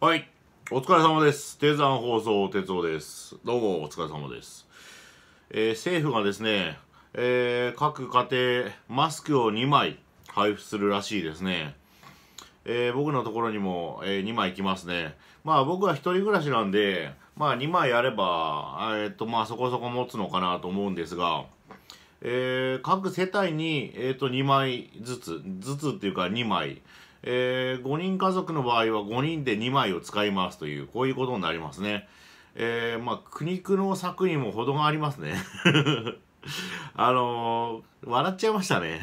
はい。お疲れ様です。低山放送、哲夫です。どうもお疲れ様です。えー、政府がですね、えー、各家庭、マスクを2枚配布するらしいですね。えー、僕のところにも、え2枚来ますね。まあ僕は1人暮らしなんで、まあ2枚あれば、えっとまあそこそこ持つのかなと思うんですが、え各世帯に、えっと2枚ずつ、ずつっていうか2枚、えー、5人家族の場合は5人で2枚を使いますという、こういうことになりますね。えー、まあ、苦肉の策にも程がありますね。あのー、笑っちゃいましたね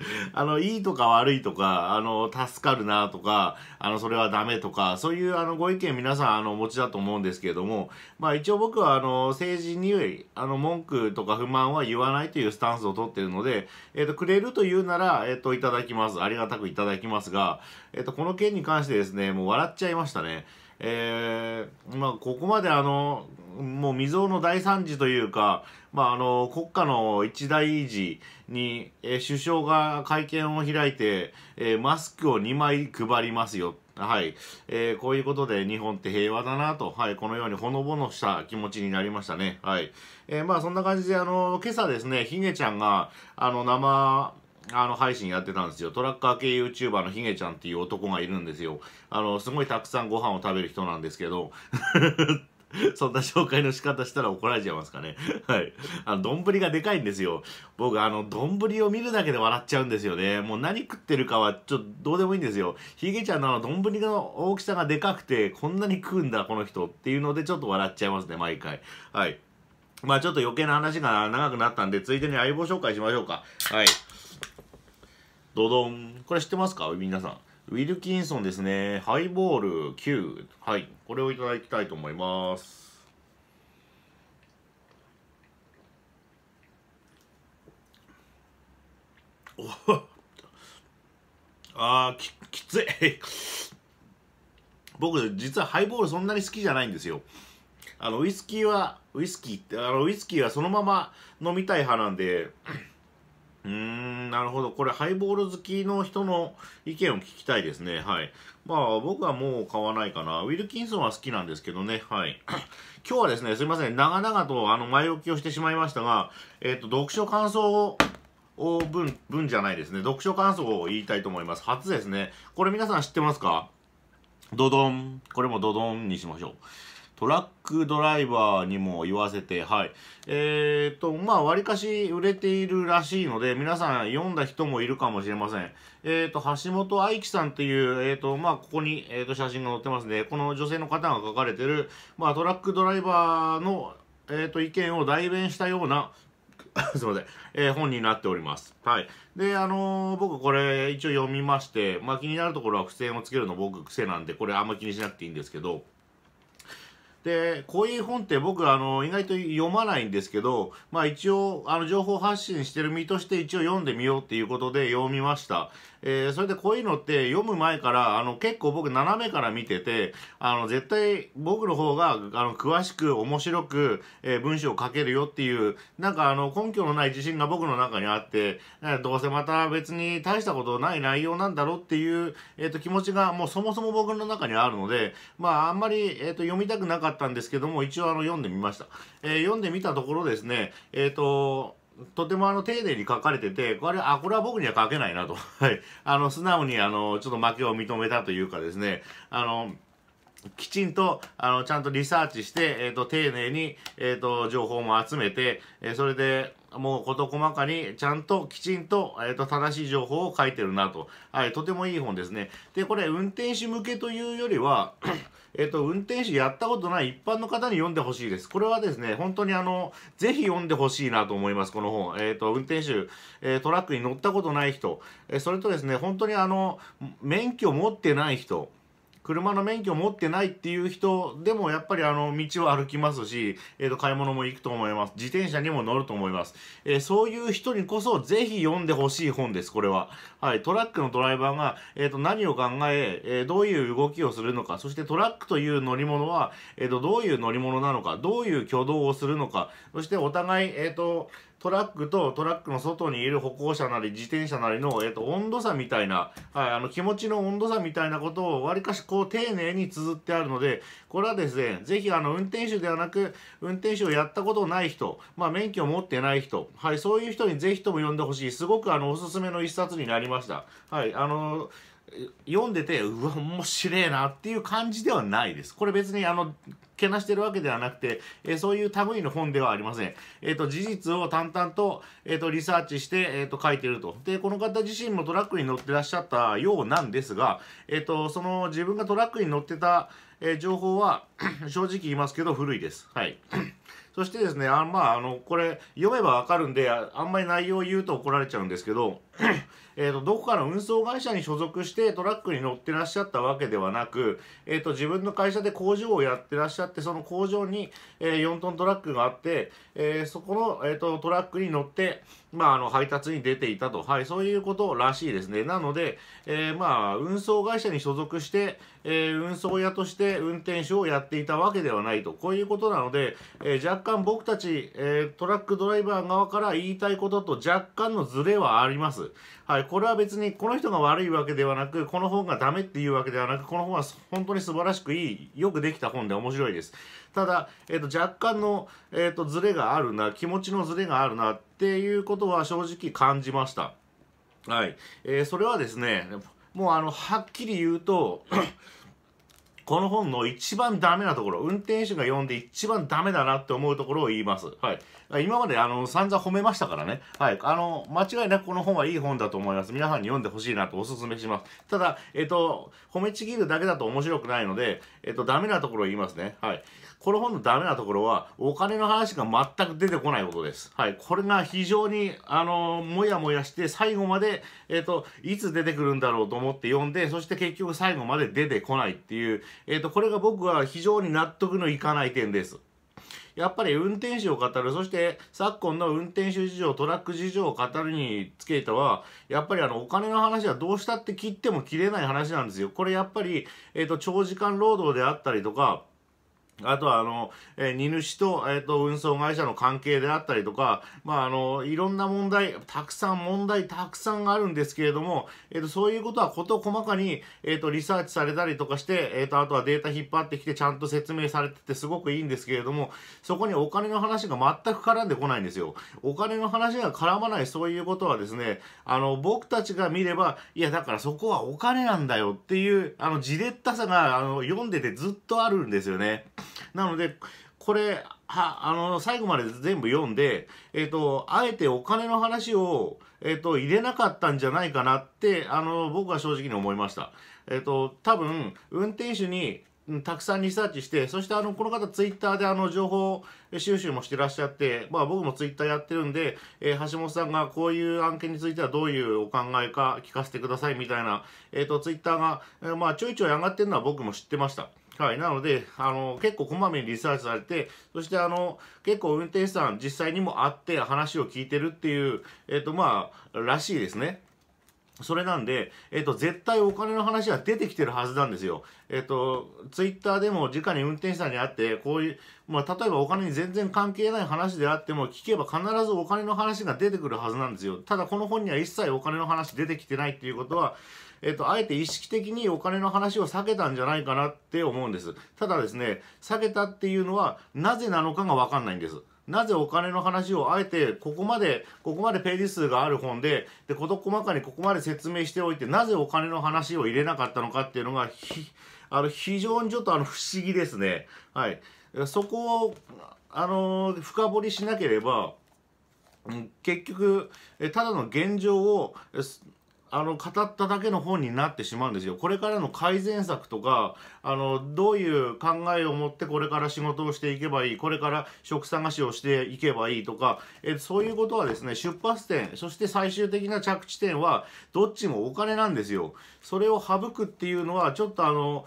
あの、いいとか悪いとか、あの、助かるなとか、あの、それはダメとか、そういうあの、ご意見皆さん、あの、お持ちだと思うんですけれども、まあ一応僕はあの、政治に、あの、文句とか不満は言わないというスタンスを取ってるので、えっ、と、くれるというなら、えっ、と、いただきます。ありがたくいただきますが、えっ、と、この件に関してですね、もう笑っちゃいましたね。えー、まあ、ここまであの、もう未曾有の大惨事というか、まあ、あの、国家の一大維持に、えー、首相が会見を開いて、えー、マスクを2枚配りますよ。はい。えー、こういうことで日本って平和だなと、はい、このようにほのぼのした気持ちになりましたね。はい。えー、まあそんな感じで、あの、今朝ですね、ひげちゃんが、あの、生、あの配信やってたんですよトラッカー系 YouTuber のひげちゃんっていう男がいるんですよあのすごいたくさんご飯を食べる人なんですけど そんな紹介の仕方したら怒られちゃいますかね。はい。あの、丼がでかいんですよ。僕、あの、丼を見るだけで笑っちゃうんですよね。もう何食ってるかは、ちょっとどうでもいいんですよ。ひげちゃんのあの、丼の大きさがでかくて、こんなに食うんだ、この人っていうので、ちょっと笑っちゃいますね、毎回。はい。まあちょっと余計な話が長くなったんで、ついでに相棒紹介しましょうか。はい。ドドン。これ知ってますか皆さん。ウィルキンソンですね。ハイボール9。はい。これをいただきたいと思います。お あき、きつい。僕、実はハイボールそんなに好きじゃないんですよ。あの、ウイスキーは、ウイスキーって、あの、ウイスキーはそのまま飲みたい派なんで、うーんなるほど。これ、ハイボール好きの人の意見を聞きたいですね。はい。まあ、僕はもう買わないかな。ウィルキンソンは好きなんですけどね。はい。今日はですね、すいません。長々とあの前置きをしてしまいましたが、えっ、ー、と、読書感想を文、文じゃないですね。読書感想を言いたいと思います。初ですね。これ皆さん知ってますかドドン。これもドドンにしましょう。トラックドライバーにも言わせて、はい。えー、っと、まあ、割かし売れているらしいので、皆さん読んだ人もいるかもしれません。えー、っと、橋本愛樹さんっていう、えー、っと、まあ、ここに、えっと、写真が載ってますね。この女性の方が書かれてる、まあ、トラックドライバーの、えっと、意見を代弁したような、すいません、えー、本になっております。はい。で、あのー、僕これ一応読みまして、まあ気になるところは付箋をつけるの僕癖なんで、これあんま気にしなくていいんですけど、でこういう本って僕あの意外と読まないんですけど、まあ、一応あの情報発信してる身として一応読んでみようっていうことで読みました、えー、それでこういうのって読む前からあの結構僕斜めから見ててあの絶対僕の方があの詳しく面白く、えー、文章を書けるよっていうなんかあの根拠のない自信が僕の中にあってどうせまた別に大したことない内容なんだろうっていう、えーと、気持ちがもうそもそも僕の中にあるのでまああんまり、えーと、と読みたくなかったんですけども一応あの読んでみました、えー、読んでみたところですねえっ、ー、ととてもあの丁寧に書かれてて、これ、あ、これは僕には書けないなと。はい。あの、素直にあの、ちょっと負けを認めたというかですね、あの、きちんと、あの、ちゃんとリサーチして、えっ、ー、と、丁寧に、えっ、ー、と、情報も集めて、えー、それで、もう事細かにちゃんときちんと,、えーと、正しい情報を書いてるなと、はい、とてもいい本ですね。で、これ運転手向けというよりは、えっと、運転手やったことない一般の方に読んでほしいです。これはですね、本当にあの、ぜひ読んでほしいなと思います、この本。えっ、ー、と、運転手、えー、トラックに乗ったことない人、えー、それとですね、本当にあの、免許持ってない人、車の免許持ってないっていう人でもやっぱりあの道を歩きますし、えー、と買い物も行くと思います自転車にも乗ると思います、えー、そういう人にこそぜひ読んでほしい本ですこれは、はい、トラックのドライバーが、えー、と何を考ええー、どういう動きをするのかそしてトラックという乗り物は、えー、とどういう乗り物なのかどういう挙動をするのかそしてお互い、えー、とトラックとトラックの外にいる歩行者なり自転車なりの、えー、と温度差みたいな、はい、あの気持ちの温度差みたいなことをわりかしこうう丁寧に綴ってあるのでこれはですね是非あの運転手ではなく運転手をやったことない人、まあ、免許を持ってない人、はい、そういう人に是非とも呼んでほしいすごくあのおすすめの一冊になりました。はいあの読んでてうわ面白えなっていう感じではないです。これ別にあのけなしてるわけではなくて、えー、そういう類の本ではありません。えっ、ー、と事実を淡々と,、えっと、リサーチして、えーと、書いてると。でこの方自身もトラックに乗ってらっしゃったようなんですが、えっ、ー、とその自分がトラックに乗ってた、え情報は 正直言いますけど古いです。はい そしてですねあまああのこれ読めばわかるんであんまり内容を言うと怒られちゃうんですけど。えと、どこかの運送会社に所属してトラックに乗ってらっしゃったわけではなく、えーと、自分の会社で工場をやってらっしゃってその工場に、えー、4トントラックがあって、えー、そこの、えーと、トラックに乗って、まあ、あの配達に出ていたと、はい、そういうことらしいですねなので、えー、まあ、運送会社に所属して、え運送屋として運転手をやっていたわけではないとこういうことなので、え若干僕たち、えトラックドライバー側から言いたいことと若干のズレはあります。。はい、これは別にこの人が悪いわけではなく、この本がダメっていうわけではなく、この本は本当に素晴らしくいい、よくできた本で面白いです。ただ、えっ、ー、と、若干の、えっ、ー、と、ズレがあるな、気持ちのズレがあるなっていうことは正直感じました。はい。えー、それはですね、もうあの、はっきり言うと、この本の一番ダメなところ、運転手が読んで一番ダメだなって思うところを言います。はい。今まであの散々褒めましたからね、はい、あの間違いなくこの本はいい本だと思います。皆さんに読んでほしいなとお勧めします。ただ、えっと、褒めちぎるだけだと面白くないので、えっと、ダメなところを言いますね。はい。この本のダメなところは、お金の話が全く出てこないことです。はい。これが非常に、あの、もやもやして、最後まで、えっ、と、いつ出てくるんだろうと思って読んで、そして結局最後まで出てこないっていう、えっ、と、これが僕は非常に納得のいかない点です。やっぱり運転手を語る、そして昨今の運転手事情、トラック事情を語るにつけては、やっぱりあの、お金の話はどうしたって切っても切れない話なんですよ。これやっぱり、えっ、ー、と、長時間労働であったりとか、あとは、あの、えー、荷主と、えっ、ー、と、運送会社の関係であったりとか、まあ、あの、いろんな問題、たくさん問題、たくさんあるんですけれども、えっ、ー、と、そういうことはこと細かに、えっ、と、リサーチされたりとかして、えっ、と、あとはデータ引っ張ってきて、ちゃんと説明されててすごくいいんですけれども、そこにお金の話が全く絡んでこないんですよ。お金の話が絡まない、そういうことはですね、あの、僕たちが見れば、いや、だからそこはお金なんだよっていう、あの、じれったさが、あの、読んでてずっとあるんですよね。なので、これ、は、あの、最後まで全部読んで、えっ、ー、と、あえてお金の話を、えっ、ー、と、入れなかったんじゃないかなって、あの、僕は正直に思いました。えっ、ー、と、多分、運転手に、たくさんリサーチして、そしてあの、この方ツイッターであの、情報収集もしてらっしゃって、まあ僕もツイッターやってるんで、えー、橋本さんがこういう案件についてはどういうお考えか聞かせてくださいみたいな、えっ、ー、と、ツイッターが、えー、まあちょいちょい上がってるのは僕も知ってました。はい、なのであの結構こまめにリサーチされてそしてあの結構運転手さん実際にも会って話を聞いてるっていう、えっ、ー、とまあ、らしいですね。それなんで、えっ、と、絶対お金の話は出てきてるはずなんですよ。えっ、と、ツイッターでも直に運転手さんに会って、こういう、まあ、例えばお金に全然関係ない話であっても、聞けば必ずお金の話が出てくるはずなんですよ。ただ、この本には一切お金の話出てきてないっていうことは、えっと、あえて意識的にお金の話を避けたんじゃないかなって思うんです。ただですね、避けたっていうのは、なぜなのかがわかんないんです。なぜお金の話をあえてここまでここまでページ数がある本でで事細かにここまで説明しておいてなぜお金の話を入れなかったのかっていうのがあの非常にちょっとあの不思議ですね。はい、そこをあの深掘りしなければ結局ただの現状をあの語っただけの本になってしまうんですよ。これからの改善策とかあのどういう考えを持ってこれから仕事をしていけばいいこれから職探しをしていけばいいとかえそういうことはですね出発点そして最終的な着地点はどっちもお金なんですよ。それを省くっていうのはちょっとあの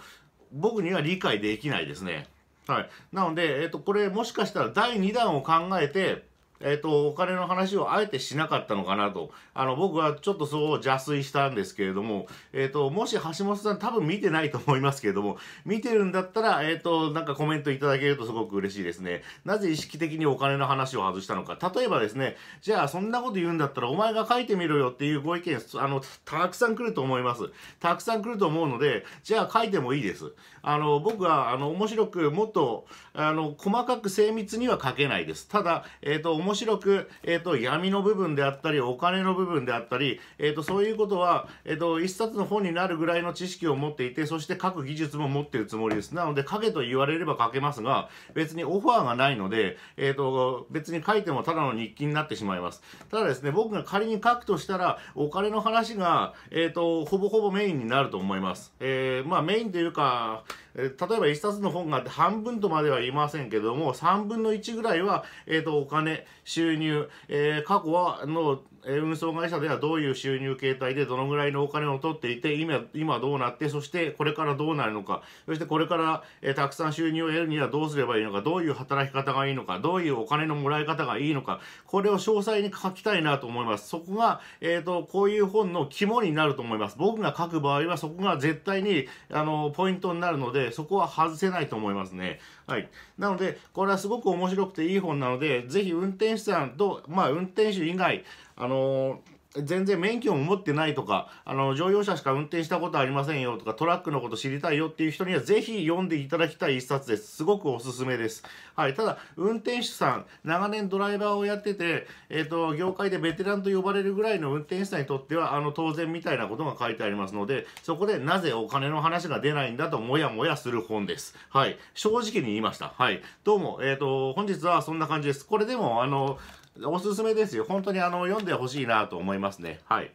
僕には理解できないですね。はい、なので、えっと、これもしかしたら第2弾を考えてえっ、ー、と、お金の話をあえてしなかったのかなと、あの、僕はちょっとそう邪推したんですけれども、えっ、ー、と、もし橋本さん多分見てないと思いますけれども、見てるんだったら、えっ、ー、と、なんかコメントいただけるとすごく嬉しいですね。なぜ意識的にお金の話を外したのか。例えばですね、じゃあそんなこと言うんだったらお前が書いてみろよっていうご意見、あの、たくさん来ると思います。たくさん来ると思うので、じゃあ書いてもいいです。あの、僕は、あの、面白く、もっと、あの、細かく精密には書けないです。ただ、えっ、と、面白く、えーと、闇の部分であったりお金の部分であったり、えーと、そういうことは、えーと、一冊の本になるぐらいの知識を持っていてそして書く技術も持っているつもりですなので書けと言われれば書けますが別にオファーがないので、えー、と別に書いてもただの日記になってしまいますただですね僕が仮に書くとしたらお金の話が、えー、とほぼほぼメインになると思います、えー、まあメインというか例えば1冊の本が半分とまでは言いませんけども3分の1ぐらいは、えー、とお金収入、えー、過去はの運送会社ではどういう収入形態でどのぐらいのお金を取っていて今今どうなってそしてこれからどうなるのかそしてこれから、えたくさん収入を得るにはどうすればいいのかどういう働き方がいいのかどういうお金のもらい方がいいのかこれを詳細に書きたいなと思いますそこが、えーと、とこういう本の肝になると思います僕が書く場合はそこが絶対にあのポイントになるのでそこは外せないと思いますねはいなのでこれはすごく面白くていい本なのでぜひ運転手さんとまあ運転手以外あの全然免許も持ってないとかあの乗用車しか運転したことありませんよとかトラックのこと知りたいよっていう人にはぜひ読んでいただきたい一冊ですすごくおすすめです、はい、ただ運転手さん長年ドライバーをやってて、えーと、業界でベテランと呼ばれるぐらいの運転手さんにとってはあの当然みたいなことが書いてありますのでそこでなぜお金の話が出ないんだとモヤモヤする本です、はい、正直に言いました、はい、どうも、えーと、と本日はそんな感じですこれでもあのおすすめですよ。本当にあの読んでほしいなと思いますね。はい。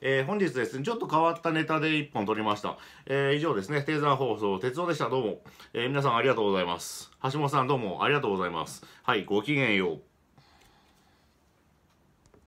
えー、本日ですね、ちょっと変わったネタで1本撮りました。えー、以上ですね、定山放送、鉄道でした。どうも。えー、皆さんありがとうございます。橋本さんどうもありがとうございます。はい、ごきげんよう。